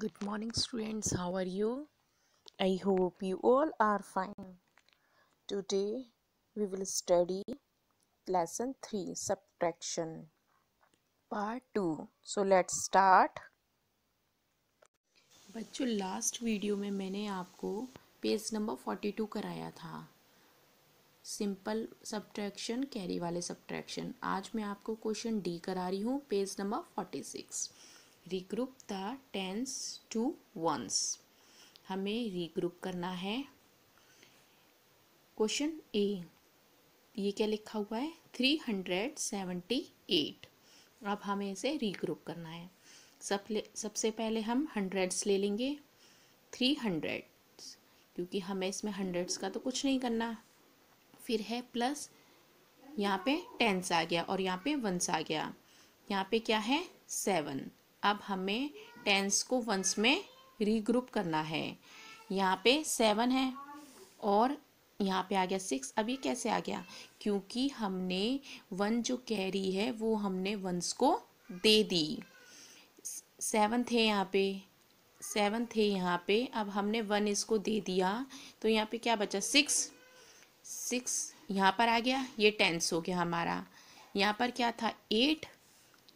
good morning students how are you i hope you all are fine today we will study lesson 3 subtraction part 2 so let's start बच्चों last video में मैंने आपको page number 42 कराया था simple subtraction carry वाले subtraction आज मैं आपको क्वेश्चन डी करा रही हूँ page number forty six regroup the tens to ones हमें रिग्रुप करना है क्वेश्चन ए ये क्या लिखा हुआ है थ्री हंड्रेड सेवेंटी एट अब हमें इसे रिग्रुप करना है सब सबसे पहले हम हंड्रेड्स ले लेंगे थ्री हंड्रेड क्योंकि हमें इसमें हंड्रेड्स का तो कुछ नहीं करना फिर है प्लस यहाँ पे टेंस आ गया और यहाँ पे वंस आ गया यहाँ पे क्या है सेवन अब हमें टेंस को वंस में रीग्रुप करना है यहाँ पे सेवन है और यहाँ पे आ गया सिक्स अब ये कैसे आ गया क्योंकि हमने वन जो कैरी है वो हमने वंस को दे दी सेवन थे यहाँ पे सेवन थे यहाँ पे अब हमने वन इसको दे दिया तो यहाँ पे क्या बचा सिक्स सिक्स यहाँ पर आ गया ये टेंस हो गया हमारा यहाँ पर क्या था एट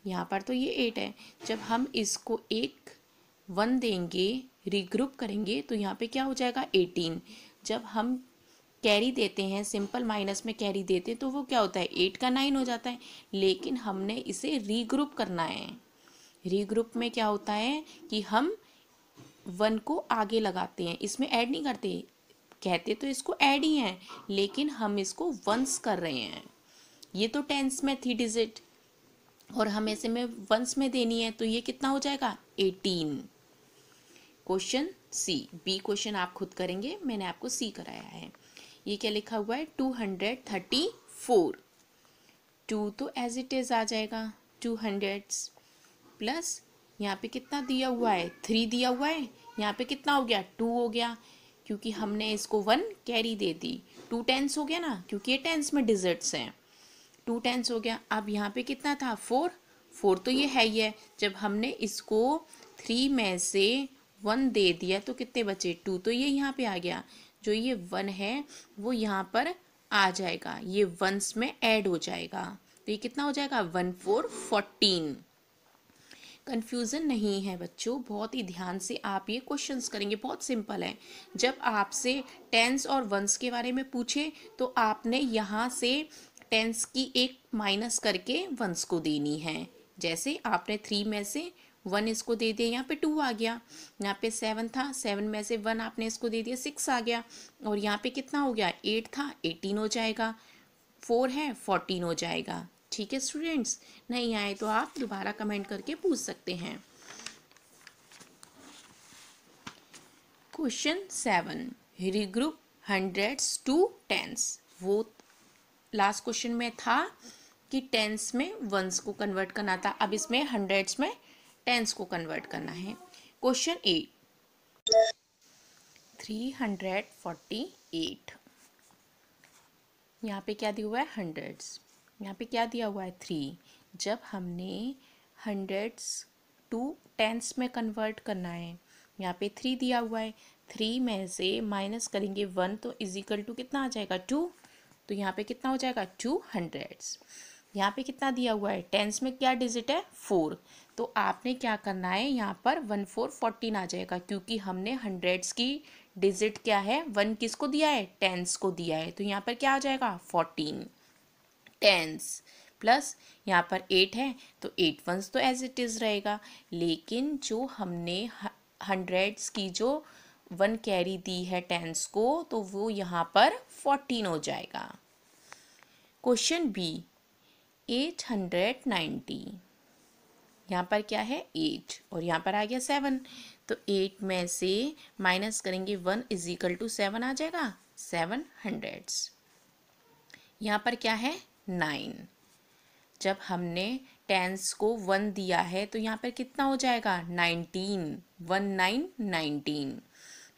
यहाँ पर तो ये एट है जब हम इसको एक वन देंगे रिग्रुप करेंगे तो यहाँ पे क्या हो जाएगा एटीन जब हम कैरी देते हैं सिंपल माइनस में कैरी देते हैं तो वो क्या होता है एट का नाइन हो जाता है लेकिन हमने इसे रीग्रुप करना है रीग्रुप में क्या होता है कि हम वन को आगे लगाते हैं इसमें ऐड नहीं करते कहते तो इसको ऐड ही हैं लेकिन हम इसको वंस कर रहे हैं ये तो टेंस में थी डिजिट और हमें से में वंस में देनी है तो ये कितना हो जाएगा eighteen question C B question आप खुद करेंगे मैंने आपको सी कराया है ये क्या लिखा हुआ है two hundred thirty four two तो एज इट इज आ जाएगा टू हंड्रेड प्लस यहाँ पे कितना दिया हुआ है थ्री दिया हुआ है यहाँ पे कितना हो गया टू हो गया क्योंकि हमने इसको वन कैरी दे दी टू टेंस हो गया ना क्योंकि ये टेंस में डिजर्ट्स हैं टू टेंस हो गया अब यहाँ पे कितना था फोर फोर तो ये है ही है जब हमने इसको थ्री में से वन दे दिया तो कितने बचे टू तो ये यहाँ पे आ गया जो ये वन है वो यहाँ पर आ जाएगा ये वंस में ऐड हो जाएगा तो ये कितना हो जाएगा वन फोर फोर्टीन कन्फ्यूज़न नहीं है बच्चों बहुत ही ध्यान से आप ये क्वेश्चंस करेंगे बहुत सिंपल है जब आपसे टेंस और वंस के बारे में पूछे तो आपने यहाँ से टेंस की एक माइनस करके वंस को देनी है जैसे आपने थ्री में से वन इसको दे दिया यहाँ पे टू आ गया यहाँ पे सेवन था सेवन में से वन आपने इसको दे दिया सिक्स आ गया और यहाँ पे कितना हो गया एट था एटीन हो जाएगा फोर है फोर्टीन हो जाएगा ठीक है स्टूडेंट्स नहीं आए तो आप दोबारा कमेंट करके पूछ सकते हैं question seven regroup hundreds to tens वो लास्ट क्वेश्चन में था कि टेंस में वंस को कन्वर्ट करना था अब इसमें हंड्रेड्स में टेंस को कन्वर्ट करना है question eight three hundred forty eight यहाँ पे क्या दिया हुआ है हंड्रेड्स यहाँ पे क्या दिया हुआ है थ्री जब हमने हंड्रेड्स टू टेंस में कन्वर्ट करना है यहाँ पे थ्री दिया हुआ है थ्री में से माइनस करेंगे वन तो इजिकल टू कितना आ जाएगा टू तो यहाँ पे कितना हो जाएगा टू हंड्रेड्स यहाँ पे कितना दिया हुआ है टेंस में क्या डिजिट है फोर तो आपने क्या करना है यहाँ पर वन फोर फोर्टीन आ जाएगा क्योंकि हमने हंड्रेड्स की डिजिट क्या है वन किस को दिया है टेंस को दिया है तो यहाँ पर क्या आ जाएगा फोर्टीन टेंस प्लस यहाँ पर एट है तो एट वंस तो एज इट इज़ रहेगा लेकिन जो हमने हंड्रेड्स की जो वन कैरी दी है टेंस को तो वो यहाँ पर फोर्टीन हो जाएगा question B eight hundred ninety यहाँ पर क्या है एट और यहाँ पर आ गया सेवन तो एट में से माइनस करेंगे one is equal to seven आ जाएगा सेवन हंड्रेड्स यहाँ पर क्या है नाइन जब हमने टेंस को वन दिया है तो यहाँ पर कितना हो जाएगा nineteen one nine nineteen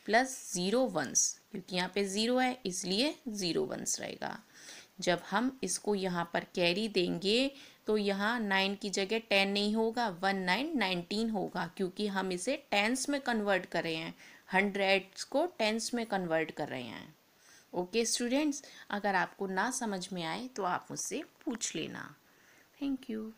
plus zero ones क्योंकि यहाँ पे ज़ीरो है इसलिए ज़ीरो वंस रहेगा जब हम इसको यहाँ पर कैरी देंगे तो यहाँ नाइन की जगह टेन नहीं होगा वन नाइन नाइनटीन होगा क्योंकि हम इसे टेंस में कन्वर्ट कर रहे हैं हंड्रेड्स को टेंस में कन्वर्ट कर रहे हैं ओके okay, स्टूडेंट्स अगर आपको ना समझ में आए तो आप मुझसे पूछ लेना थैंक यू